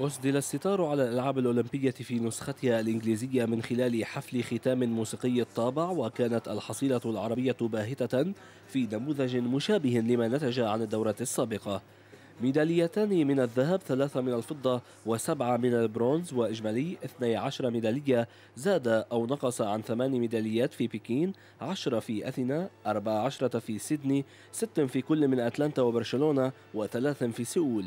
أسدل الستار على الألعاب الأولمبية في نسختها الإنجليزية من خلال حفل ختام موسيقي الطابع وكانت الحصيلة العربية باهتة في نموذج مشابه لما نتج عن الدورة السابقة ميداليتان من الذهب ثلاثة من الفضة وسبعة من البرونز وإجمالي 12 ميدالية زاد أو نقص عن ثمان ميداليات في بكين عشرة في أثينا عشرة في سيدني ست في كل من أتلانتا وبرشلونة وثلاث في سيول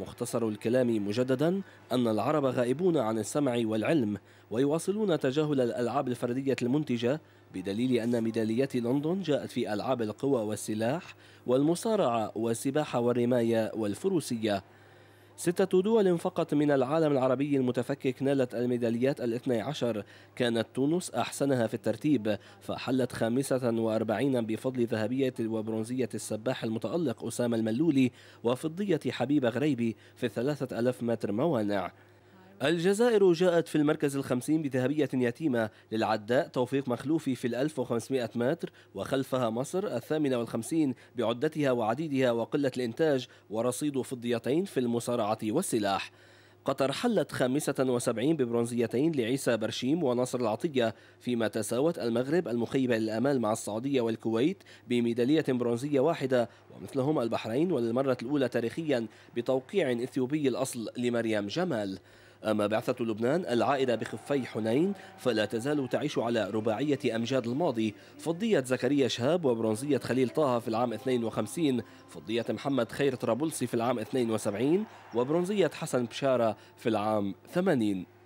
مختصر الكلام مجددا أن العرب غائبون عن السمع والعلم ويواصلون تجاهل الألعاب الفردية المنتجة بدليل أن ميداليات لندن جاءت في ألعاب القوى والسلاح والمصارعة والسباحة والرماية والفروسية ستة دول فقط من العالم العربي المتفكك نالت الميداليات الاثني عشر كانت تونس أحسنها في الترتيب فحلت خامسة وأربعين بفضل ذهبية وبرونزية السباح المتألق أسامة الملولي وفضية حبيب غريبي في الثلاثة ألف متر موانع الجزائر جاءت في المركز الخمسين بذهبية يتيمة للعداء توفيق مخلوفي في الألف وخمسمائة متر وخلفها مصر الثامنة والخمسين بعدتها وعديدها وقلة الإنتاج ورصيد فضيتين في المصارعة والسلاح قطر حلت 75 ببرونزيتين لعيسى برشيم وناصر العطية فيما تساوت المغرب المخيبة للأمال مع السعودية والكويت بميدالية برونزية واحدة ومثلهم البحرين وللمرة الأولى تاريخيا بتوقيع إثيوبي الأصل لمريم جمال أما بعثة لبنان العائدة بخفي حنين فلا تزال تعيش على رباعية أمجاد الماضي فضية زكريا شهاب وبرونزية خليل طه في العام 52 فضية محمد خير طرابلسي في العام 72 وبرونزية حسن بشارة في العام 80